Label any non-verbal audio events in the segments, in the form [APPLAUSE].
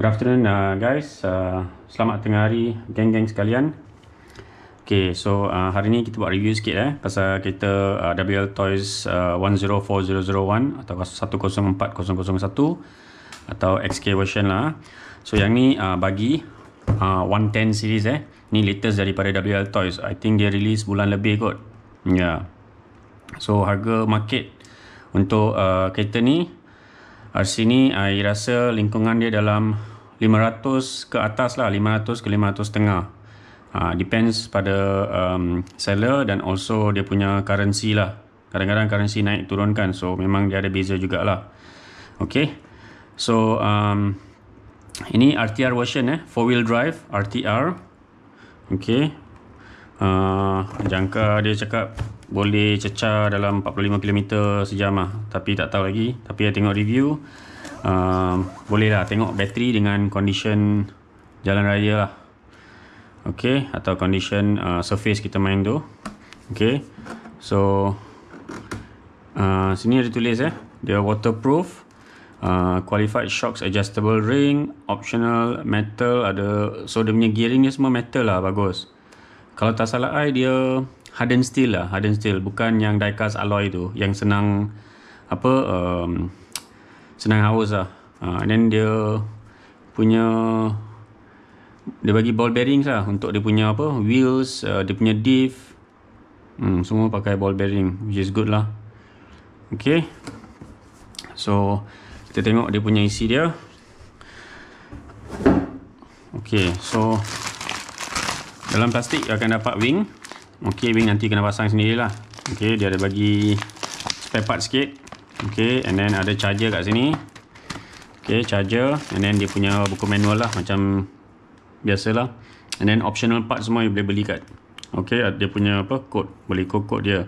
Good afternoon uh, guys. Uh, selamat tengah hari geng-geng sekalian. Okay, so uh, hari ni kita buat review sikit eh pasal kereta uh, WL Toys uh, 104001 atau 104001 atau XK version lah. Eh. So yang ni uh, bagi uh, 110 series eh. Ni latest daripada WL Toys. I think dia release bulan lebih kot. Yeah. So harga market untuk uh, kereta ni RC ni I rasa lingkungan dia dalam 500 ke atas lah 500 ke 500 setengah ha, depends pada um, seller dan also dia punya currency lah kadang-kadang currency naik turun kan so memang dia ada beza jugalah ok so um, ini RTR version eh 4 wheel drive RTR ok uh, jangka dia cakap boleh cecah dalam 45km sejam lah tapi tak tahu lagi tapi saya tengok review uh, boleh lah tengok bateri dengan condition jalan raya lah ok atau condition uh, surface kita main tu ok so uh, sini ada tulis eh dia waterproof uh, qualified shocks adjustable ring optional metal ada so dia punya gearing dia semua metal lah bagus kalau tak salah I dia hardened steel lah hardened steel bukan yang diecast alloy tu yang senang apa um, senang haus lah. Uh, and then dia punya dia bagi ball bearings lah untuk dia punya apa wheels, uh, dia punya diff hmm, semua pakai ball bearing which is good lah. Okay. So kita tengok dia punya isi dia. Okay, so dalam plastik akan dapat wing. Okay, wing nanti kena pasang sendiri lah. Okay, dia ada bagi spare part sikit. Okay, and then ada charger kat sini. Okay, charger. And then dia punya buku manual lah. Macam biasa lah. And then optional part semua you boleh beli kat. Okay, dia punya apa? Code. Beli code-code dia.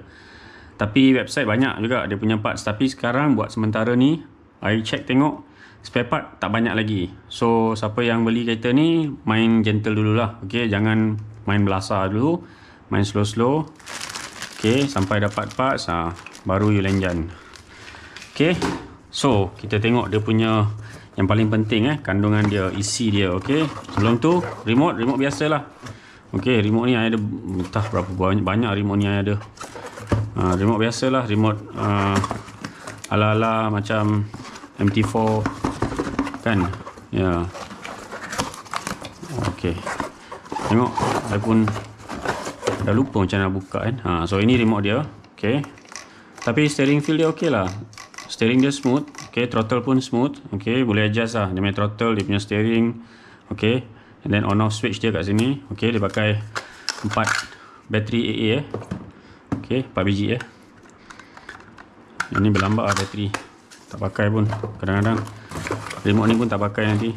Tapi website banyak juga dia punya parts. Tapi sekarang buat sementara ni, I check tengok. Spare part tak banyak lagi. So, siapa yang beli kereta ni, main gentle dululah. Okay, jangan main belasa dulu. Main slow-slow. Okay, sampai dapat parts, ha, baru you lenjan. Okay. Okay, so kita tengok dia punya yang paling penting eh kandungan dia isi dia Okay, sebelum tu remote remote biasa lah. Okay, remote ni ada entah berapa banyak banyak remote ni ada uh, remote lah remote uh, ala-ala macam MT4 kan ya yeah. okey tengok iPhone dah lupa macam nak buka kan ha, so ini remote dia Okay, tapi steering feel dia okey lah steering dia smooth okay throttle pun smooth okay boleh adjust lah dia punya throttle dia punya steering okay and then on off switch dia kat sini okay dia pakai 4 bateri AA eh okay 4 biji eh ini berlambak lah bateri tak pakai pun kadang-kadang remote ni pun tak pakai nanti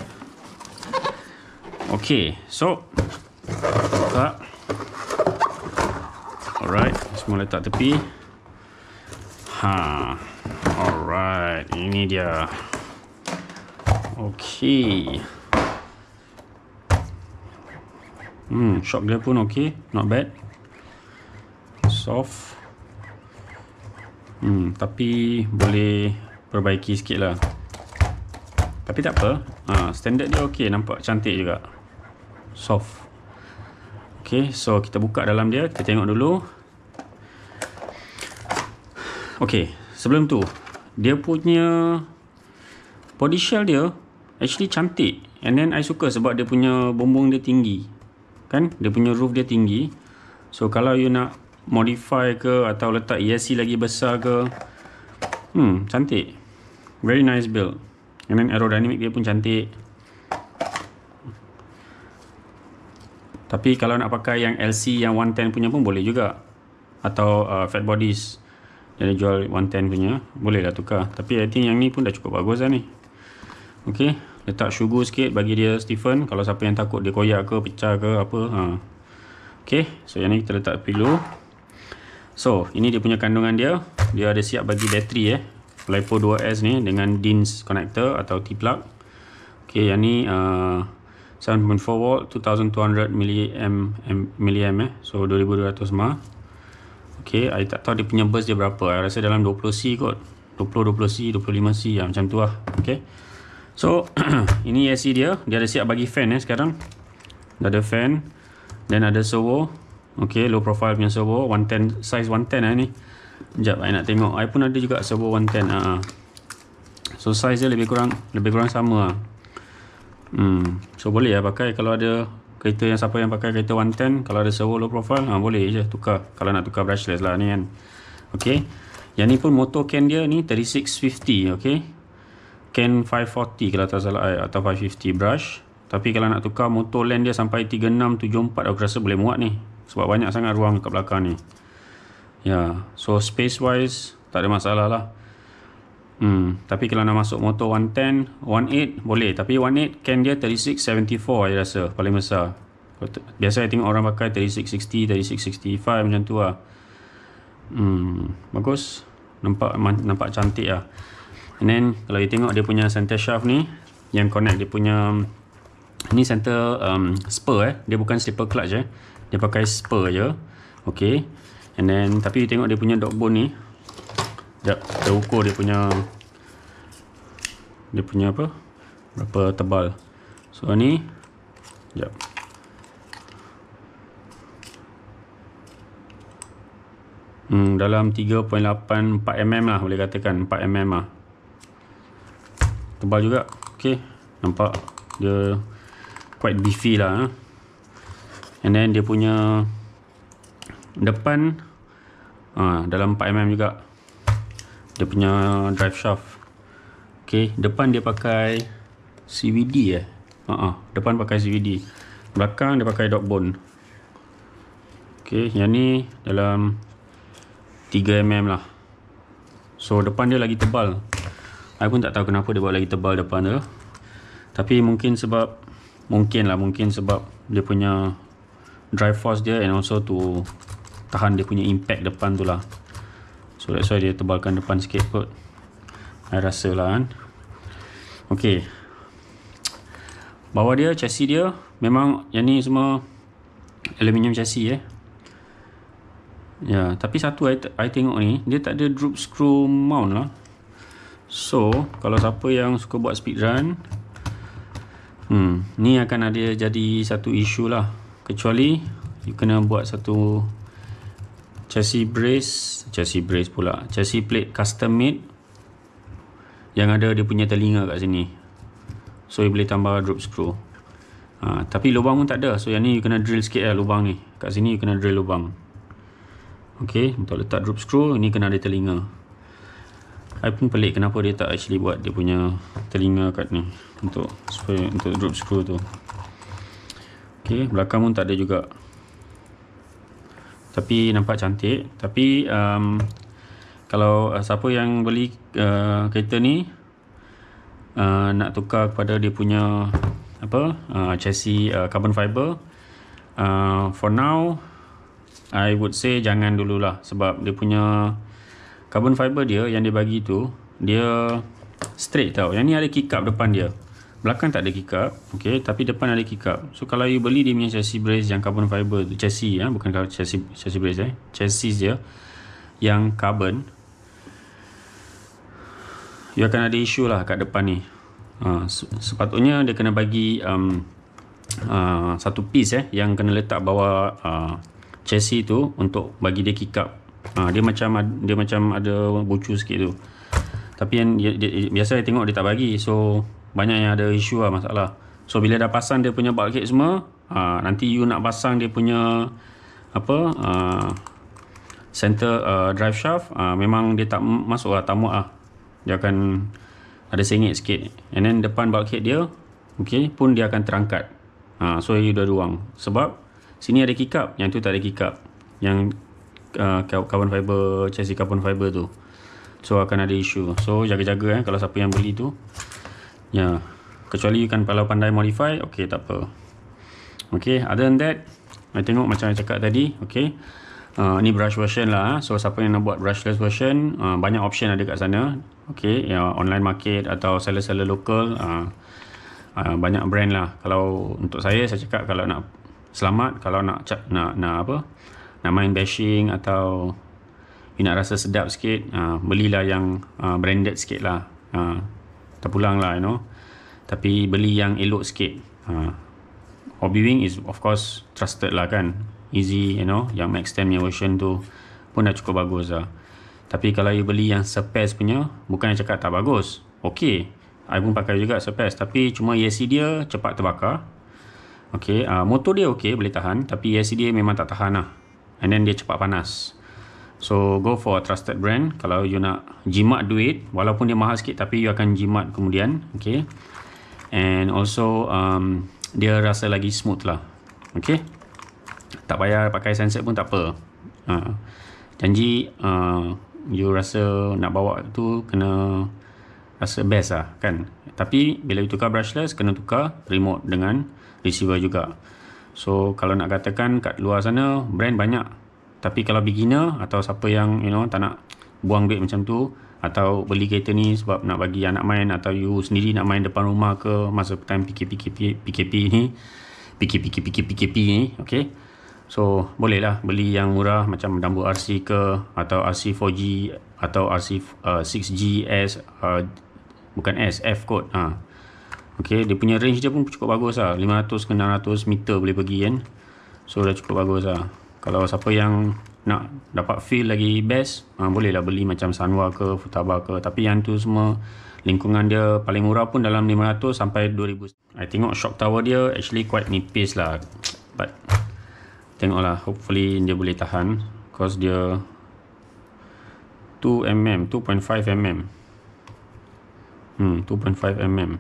okay so letak alright semua letak tepi haa right, media. Okay. Hmm, shock gear pun okay, not bad. Soft. Hmm, tapi boleh perbaiki sikit lah. Tapi tak apa. Ha, standard dia okay, nampak cantik juga. Soft. Okay, so kita buka dalam dia, kita tengok dulu. Okay, sebelum tu, dia punya body shell dia actually cantik and then I suka sebab dia punya bumbung dia tinggi kan dia punya roof dia tinggi so kalau you nak modify ke atau letak ESC lagi besar ke hmm cantik very nice build and then aerodynamic dia pun cantik tapi kalau nak pakai yang LC yang 110 punya pun boleh juga atau uh, fat bodies jadi jual 110 punya Boleh lah tukar Tapi I think yang ni pun dah cukup bagus lah ni Ok Letak sugar sikit bagi dia Stephen Kalau siapa yang takut dia koyak ke pecah ke apa ha. Ok So yang ni kita letak pilu So ini dia punya kandungan dia Dia ada siap bagi bateri eh Lipo 2S ni dengan DINS connector atau T-plug Ok yang ni uh, 7.4 volt 2200 mAh mm, mm, eh. So 2200 mAh Okay, I tak tahu dia punya burst dia berapa I rasa dalam 20C kot 20-20C, 25C, ya, macam tu lah ok, so [CLEARS THROAT] ini AC dia, dia ada siap bagi fan eh sekarang dah ada fan then ada servo, Okay, low profile punya servo, 110, size 110 lah ni sekejap, I nak tengok I pun ada juga servo 110 ha. Ah, ah. so size dia lebih kurang lebih kurang sama lah Hmm, so boleh lah pakai kalau ada kereta yang siapa yang pakai kereta 110 kalau ada servo low profile ha, boleh je tukar kalau nak tukar brushless lah ni kan ok yang ni pun motor can dia ni 3650 ok can 540 kalau tak salah eh, atau 550 brush tapi kalau nak tukar motor land dia sampai 3674 aku rasa boleh muat ni sebab banyak sangat ruang kat belakang ni ya yeah. so space wise tak ada masalah lah Hmm, tapi kalau nak masuk motor 110, 18 boleh. Tapi 18 can dia 36, 74 saya rasa paling besar. Biasa saya tengok orang pakai 36, 60, 36, macam tu lah. Hmm, bagus. Nampak nampak cantik lah. And then kalau you tengok dia punya center shaft ni yang connect dia punya ni center um, spur eh. Dia bukan slipper clutch eh. Dia pakai spur je. Okay. And then tapi you tengok dia punya dog bone ni. Sekejap, kita ukur dia punya Dia punya apa Berapa tebal So ni Sekejap hmm, Dalam 3.8 4mm lah boleh katakan 4mm lah Tebal juga Okay Nampak Dia Quite beefy lah eh. And then dia punya Depan ha, Dalam 4mm juga dia punya drive shaft okey depan dia pakai CVD eh ha uh depan pakai CVD belakang dia pakai dog bone okey yang ni dalam 3 mm lah so depan dia lagi tebal aku pun tak tahu kenapa dia buat lagi tebal depan dia tapi mungkin sebab mungkin lah mungkin sebab dia punya drive force dia and also to tahan dia punya impact depan tu lah So that's why dia tebalkan depan sikit kot I rasa lah kan Ok Bawah dia, chassis dia Memang yang ni semua Aluminium chassis eh Ya, tapi satu I, I tengok ni Dia tak ada drop screw mount lah So, kalau siapa yang suka buat speed run hmm, Ni akan ada jadi satu isu lah Kecuali You kena buat satu chassis brace chassis brace pula chassis plate custom made yang ada dia punya telinga kat sini so you boleh tambah drop screw ha, tapi lubang pun tak ada so yang ni you kena drill sikit lah lubang ni kat sini you kena drill lubang ok untuk letak drop screw ni kena ada telinga I pun pelik kenapa dia tak actually buat dia punya telinga kat ni untuk supaya untuk drop screw tu ok belakang pun tak ada juga tapi nampak cantik tapi um, kalau uh, siapa yang beli uh, kereta ni uh, nak tukar kepada dia punya apa uh, chassis uh, carbon fiber uh, for now I would say jangan dululah sebab dia punya carbon fiber dia yang dia bagi tu dia straight tau yang ni ada kick up depan dia belakang tak ada kickup okay. tapi depan ada kickup so kalau you beli dia punya chassis brace yang carbon fiber tu chassis ya bukan chassis chassis brace eh chassis dia yang carbon you akan ada isu lah kat depan ni uh, sepatutnya dia kena bagi um, uh, satu piece eh yang kena letak bawah uh, chassis tu untuk bagi dia kickup uh, dia macam dia macam ada bucu sikit tu tapi yang dia, dia, biasa saya tengok dia tak bagi so banyak yang ada isu lah masalah. So bila dah pasang dia punya bulkhead semua, ha, nanti you nak pasang dia punya apa ha, center uh, drive shaft, ha, memang dia tak masuk lah, tak lah. Dia akan ada sengit sikit. And then depan bulkhead dia, okay, pun dia akan terangkat. Ha, so you dah ruang. Sebab sini ada kickup, yang tu tak ada kickup. Yang uh, carbon fiber, chassis carbon fiber tu. So akan ada isu. So jaga-jaga eh, kalau siapa yang beli tu. Ya. Yeah. Kecuali kan kalau pandai modify, okey tak apa. Okey, other than that, I tengok macam yang cakap tadi, okey. Uh, ni brush version lah. Eh. So, siapa yang nak buat brushless version, uh, banyak option ada kat sana. Okay, ya, online market atau seller-seller local. Uh, uh, banyak brand lah. Kalau untuk saya, saya cakap kalau nak selamat, kalau nak cap, nak, nak apa, nak main bashing atau nak rasa sedap sikit, uh, belilah yang uh, branded sikit lah. Uh, tak pulang lah you know tapi beli yang elok sikit ha. hobby wing is of course trusted lah kan easy you know yang max stem yang version tu pun dah cukup bagus lah tapi kalau you beli yang sepes punya bukan yang cakap tak bagus Okay, I pun pakai juga sepes tapi cuma ESC dia cepat terbakar Okay, uh, ah, motor dia okay boleh tahan tapi ESC dia memang tak tahan lah and then dia cepat panas So go for a trusted brand kalau you nak jimat duit walaupun dia mahal sikit tapi you akan jimat kemudian okay and also um, dia rasa lagi smooth lah okay tak payah pakai sensor pun tak apa uh, janji uh, you rasa nak bawa tu kena rasa best lah kan tapi bila you tukar brushless kena tukar remote dengan receiver juga so kalau nak katakan kat luar sana brand banyak tapi kalau beginner atau siapa yang you know tak nak buang duit macam tu atau beli kereta ni sebab nak bagi anak main atau you sendiri nak main depan rumah ke masa time PKP PKP PKP ni PKP PKP PKP, PKP ni okey so boleh lah beli yang murah macam Dambu RC ke atau RC 4G atau RC uh, 6G S uh, bukan S F kot ha. Okay, dia punya range dia pun cukup bagus lah. 500 ke 600 meter boleh pergi kan. So, dah cukup bagus lah kalau siapa yang nak dapat feel lagi best uh, bolehlah beli macam Sanwa ke Futaba ke tapi yang tu semua lingkungan dia paling murah pun dalam 500 sampai 2000 I tengok shock tower dia actually quite nipis lah but tengoklah hopefully dia boleh tahan cause dia 2mm 2.5mm hmm 2.5mm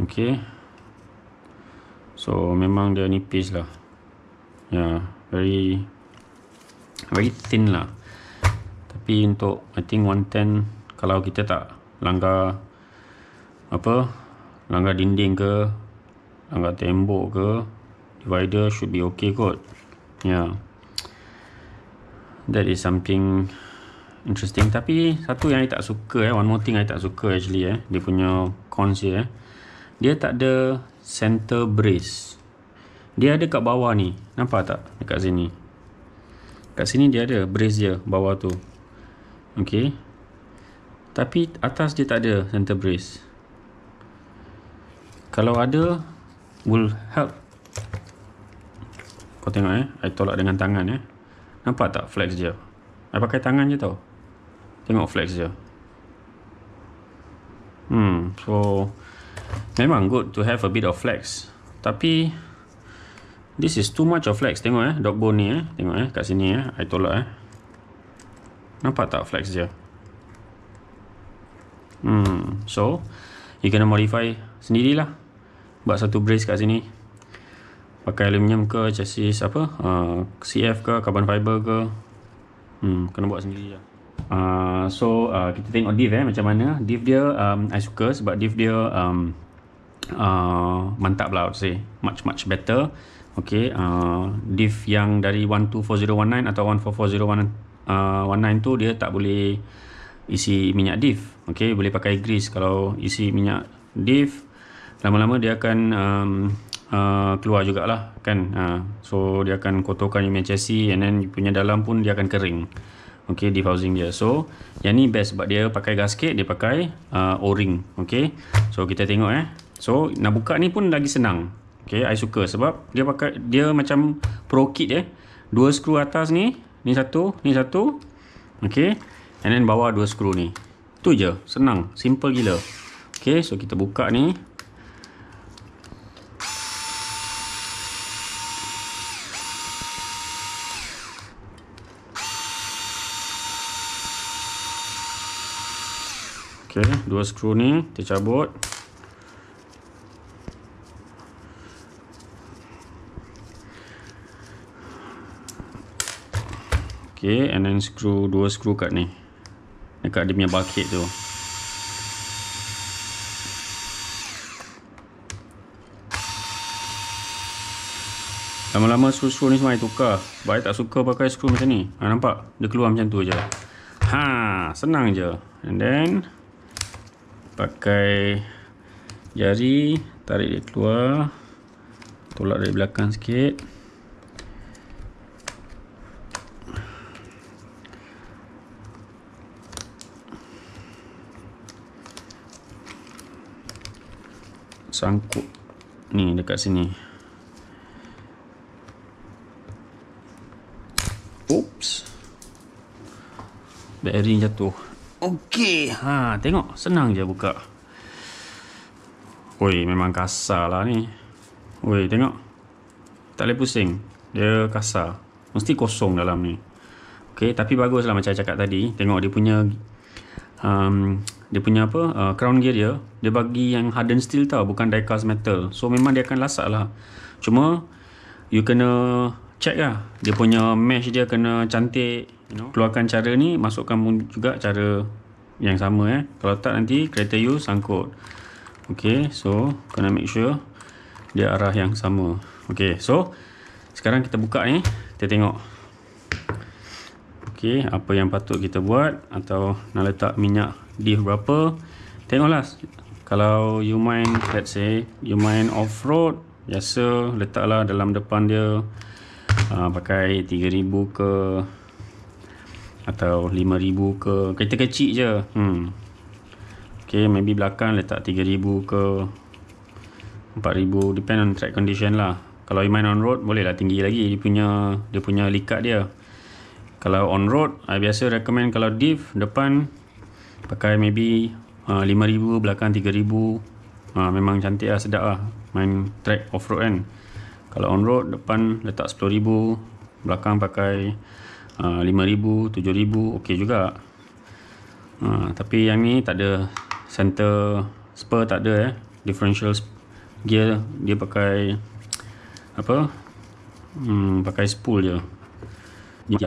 okay so memang dia nipis lah yeah, very very thin lah tapi untuk I think 110 kalau kita tak langgar apa langgar dinding ke langgar tembok ke divider should be okay kot yeah that is something interesting tapi satu yang saya tak suka eh one more thing saya tak suka actually eh dia punya cons dia eh dia tak ada center brace dia ada kat bawah ni. Nampak tak? Dekat sini. Kat sini dia ada brace dia bawah tu. Okey. Tapi atas dia tak ada center brace. Kalau ada will help. Kau tengok eh, I tolak dengan tangan eh. Nampak tak flex dia? I pakai tangan je tau. Tengok flex dia. Hmm, so memang good to have a bit of flex. Tapi This is too much of flex. Tengok eh. Dog bone ni eh. Tengok eh. Kat sini eh. I tolak eh. Nampak tak flex dia? Hmm. So. You kena modify sendirilah. Buat satu brace kat sini. Pakai aluminium ke chassis apa. Uh, CF ke carbon fiber ke. Hmm. Kena buat sendiri je. Uh, so uh, kita tengok div eh macam mana. Div dia um, I suka sebab div dia... Um, uh, mantap lah I much much better okay uh, div yang dari 124019 atau 144019 uh, tu dia tak boleh isi minyak diff. okay boleh pakai grease kalau isi minyak diff. lama-lama dia akan um, uh, keluar jugalah kan uh, so dia akan kotorkan image chassis and then punya dalam pun dia akan kering ok div housing dia so yang ni best sebab dia pakai gasket dia pakai uh, o-ring ok so kita tengok eh So nak buka ni pun lagi senang. Okay, saya suka sebab dia pakai dia macam pro kit eh. Dua skru atas ni, ni satu, ni satu. Okay, and then bawah dua skru ni. Tu je, senang, simple gila. Okay, so kita buka ni. Okay, dua skru ni, tercabut. Okay, and then screw dua screw kat ni. Dekat dia punya bucket tu. Lama-lama screw-screw ni semua tukar. Sebab saya tak suka pakai screw macam ni. Ha, nampak? Dia keluar macam tu je. Ha, senang je. And then, pakai jari, tarik dia keluar. Tolak dari belakang sikit. Sikit. sangkut ni dekat sini. Oops. Bearing jatuh. Okey, ha tengok senang je buka. Woi, memang kasar lah ni. Woi, tengok. Tak boleh pusing. Dia kasar. Mesti kosong dalam ni. Okey, tapi baguslah macam saya cakap tadi. Tengok dia punya um, dia punya apa uh, crown gear dia dia bagi yang hardened steel tau bukan diecast metal so memang dia akan lasak lah cuma you kena check lah dia punya mesh dia kena cantik you know? keluarkan cara ni masukkan juga cara yang sama eh kalau tak nanti kereta you sangkut ok so kena make sure dia arah yang sama ok so sekarang kita buka ni eh. kita tengok ok apa yang patut kita buat atau nak letak minyak di berapa tengoklah kalau you main let's say you main off road biasa letaklah dalam depan dia uh, pakai 3000 ke atau 5000 ke kereta kecil je hmm okey maybe belakang letak 3000 ke 4000 depend on track condition lah kalau you main on road boleh lah tinggi lagi dia punya dia punya likat dia kalau on road saya biasa recommend kalau diff depan pakai maybe uh, lima uh, ribu belakang tiga ribu uh, memang cantik lah sedap lah main track off road kan kalau on road depan letak sepuluh ribu belakang pakai uh, lima ribu tujuh ribu okey juga uh, tapi yang ni tak ada center spur tak ada eh differential gear dia pakai apa hmm, pakai spool je jadi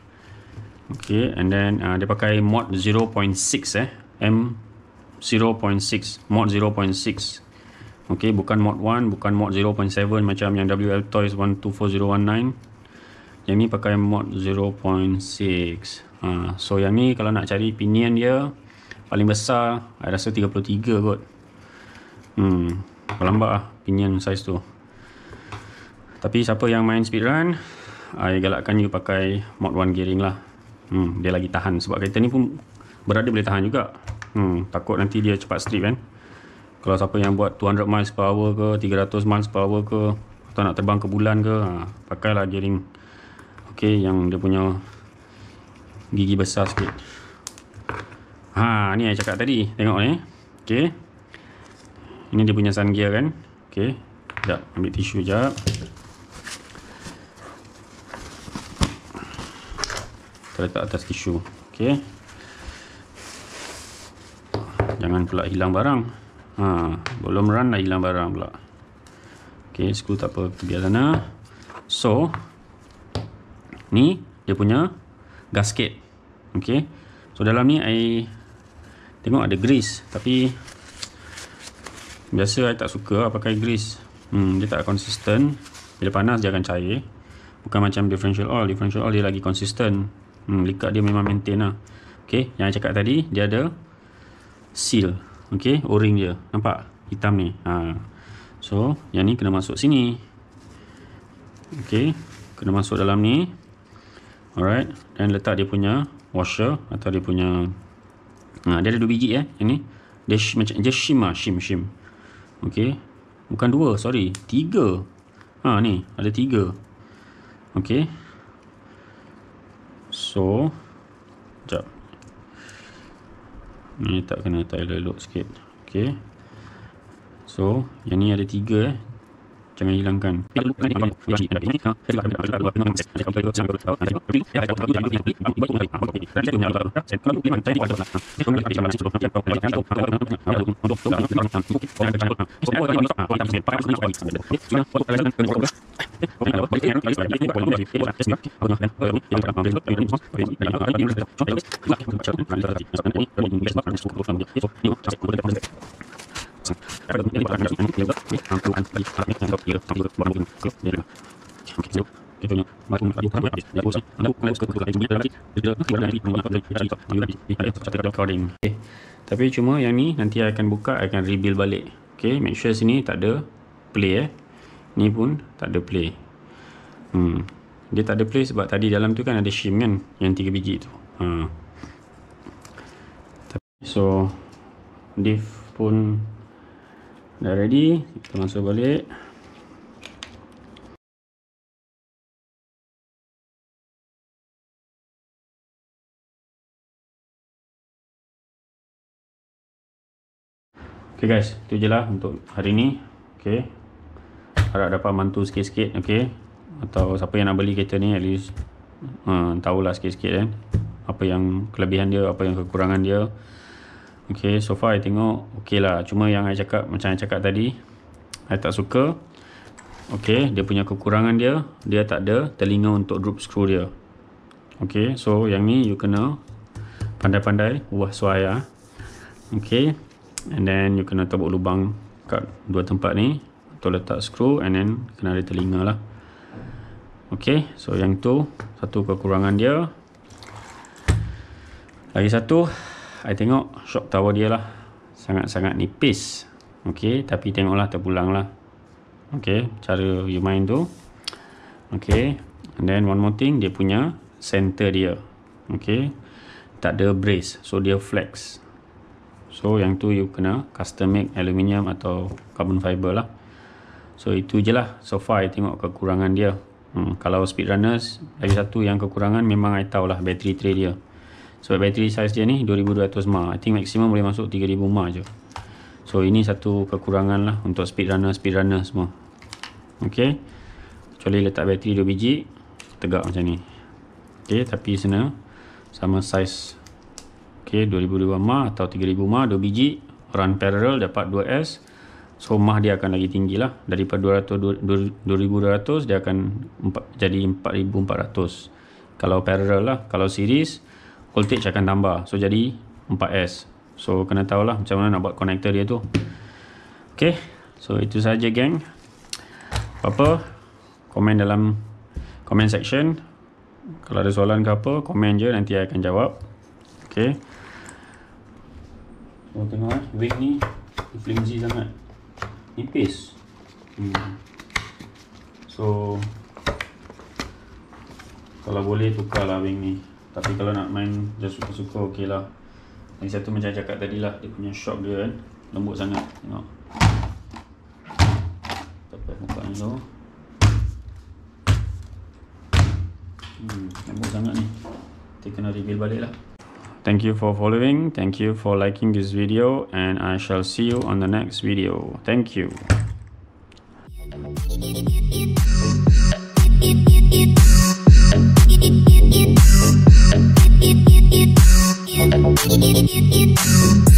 Okay, and then uh, dia pakai mod 0.6 eh. M 0.6, mod 0.6. Okay, bukan mod 1, bukan mod 0.7 macam yang WL Toys 124019. Yang ni pakai mod 0.6. Ah, uh, so yang ni kalau nak cari pinion dia paling besar, saya rasa 33 kot. Hmm, lambat ah pinion size tu. Tapi siapa yang main speedrun, I galakkan you pakai mod 1 gearing lah hmm, dia lagi tahan sebab kereta ni pun berat dia boleh tahan juga hmm, takut nanti dia cepat strip kan kalau siapa yang buat 200 miles per hour ke 300 miles per hour ke atau nak terbang ke bulan ke ha, pakailah jaring ok yang dia punya gigi besar sikit ha, ni yang cakap tadi tengok ni ok ini dia punya sun gear kan ok sekejap ambil tisu sekejap kita letak atas tisu okey jangan pula hilang barang ha belum run dah hilang barang pula okey skru tak apa kita biar sana so ni dia punya gasket okey so dalam ni ai tengok ada grease tapi biasa ai tak suka lah pakai grease hmm dia tak konsisten bila panas dia akan cair bukan macam differential oil differential oil dia lagi konsisten hmm, Likat dia memang maintain lah Okay Yang saya cakap tadi Dia ada Seal Okay O-ring dia Nampak Hitam ni ha. So Yang ni kena masuk sini Okay Kena masuk dalam ni Alright Dan letak dia punya Washer Atau dia punya ha, Dia ada dua biji eh Yang ni Dia macam Dia shim lah Shim shim Okay Bukan dua sorry Tiga Ha ni Ada tiga Okay So Sekejap Ni tak kena tak elok-elok sikit Okay So Yang ni ada tiga eh jangan hilangkan. Thank you. Okay, eh, tapi cuma yang ni nanti akan buka akan rebuild balik Okay, make sure sini tak ada play eh ni pun tak ada play hmm. dia tak ada play sebab tadi dalam tu kan ada shim kan yang tiga biji tu hmm. so diff pun Dah ready, kita masuk balik. Okay guys, tu je lah untuk hari ni. Okay. Harap dapat mantu sikit-sikit. Okay. Atau siapa yang nak beli kereta ni, at least uh, tahulah sikit-sikit kan. Eh. Apa yang kelebihan dia, apa yang kekurangan dia. Okay so far I tengok Okay lah cuma yang I cakap Macam I cakap tadi I tak suka Okay dia punya kekurangan dia Dia tak ada telinga untuk drop screw dia Okay so yang ni you kena Pandai-pandai ubah suai lah Okay And then you kena tabuk lubang Kat dua tempat ni Untuk letak screw And then kena ada telinga lah Okay so yang tu Satu kekurangan dia Lagi satu I tengok shock tower dia lah sangat-sangat nipis ok tapi tengoklah terpulang lah ok cara you main tu ok and then one more thing dia punya center dia ok tak ada brace so dia flex so yang tu you kena custom make aluminium atau carbon fiber lah so itu je lah so far I tengok kekurangan dia hmm, kalau runners lagi satu yang kekurangan memang I lah battery tray dia sebab so, battery size dia ni 2200 mAh I think maksimum boleh masuk 3000 mAh je so ini satu kekurangan lah untuk speed runner, speed runner semua Okay. kecuali letak bateri 2 biji tegak macam ni Okay. tapi sana sama size Okay. 2200 mAh atau 3000 mAh 2 biji run parallel dapat 2S so mah dia akan lagi tinggi lah daripada 200, 2200 dia akan 4, jadi 4400 kalau parallel lah kalau series 4400 voltage akan tambah so jadi 4S so kena tahu lah macam mana nak buat connector dia tu ok so itu saja gang. apa-apa komen dalam comment section kalau ada soalan ke apa komen je nanti saya akan jawab ok so tengok lah wing ni flimsy sangat nipis hmm. so kalau boleh tukarlah wing ni tapi kalau nak main Just suka-suka okey lah Yang satu macam cakap tadi lah Dia punya shock dia kan Lembut sangat Tengok Tepat muka ni tu Hmm, lembut sangat ni Kita kena reveal balik lah Thank you for following, thank you for liking this video and I shall see you on the next video. Thank you. you, you, you.